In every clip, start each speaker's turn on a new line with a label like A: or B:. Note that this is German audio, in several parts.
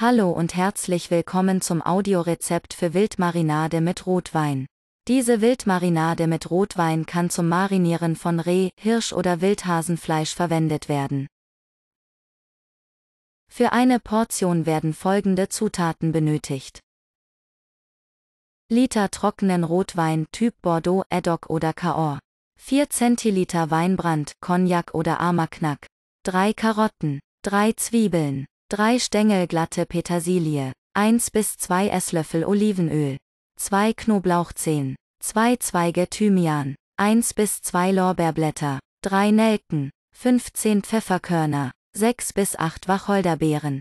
A: Hallo und herzlich willkommen zum Audiorezept für Wildmarinade mit Rotwein. Diese Wildmarinade mit Rotwein kann zum Marinieren von Reh, Hirsch oder Wildhasenfleisch verwendet werden. Für eine Portion werden folgende Zutaten benötigt. Liter trockenen Rotwein Typ Bordeaux, Edoc oder Caor. 4 Zentiliter Weinbrand, Cognac oder Armagnac. 3 Karotten. 3 Zwiebeln. 3 Stängel glatte Petersilie, 1 bis 2 Esslöffel Olivenöl, 2 Knoblauchzehen, 2 Zweige Thymian, 1 bis 2 Lorbeerblätter, 3 Nelken, 15 Pfefferkörner, 6 bis 8 Wacholderbeeren.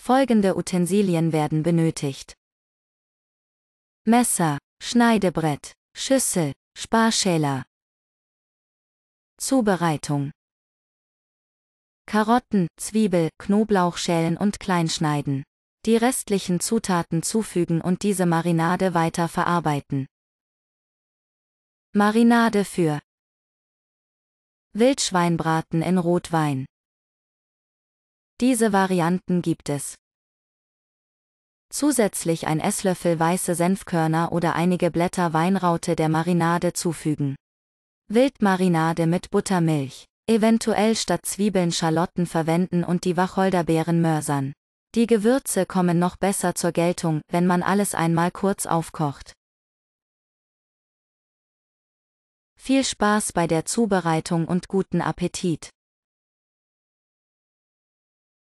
A: Folgende Utensilien werden benötigt. Messer, Schneidebrett, Schüssel, Sparschäler. Zubereitung Karotten, Zwiebel, Knoblauch schälen und kleinschneiden. Die restlichen Zutaten zufügen und diese Marinade weiter verarbeiten. Marinade für Wildschweinbraten in Rotwein. Diese Varianten gibt es. Zusätzlich ein Esslöffel weiße Senfkörner oder einige Blätter Weinraute der Marinade zufügen. Wildmarinade mit Buttermilch. Eventuell statt Zwiebeln Schalotten verwenden und die Wacholderbeeren mörsern. Die Gewürze kommen noch besser zur Geltung, wenn man alles einmal kurz aufkocht. Viel Spaß bei der Zubereitung
B: und guten Appetit!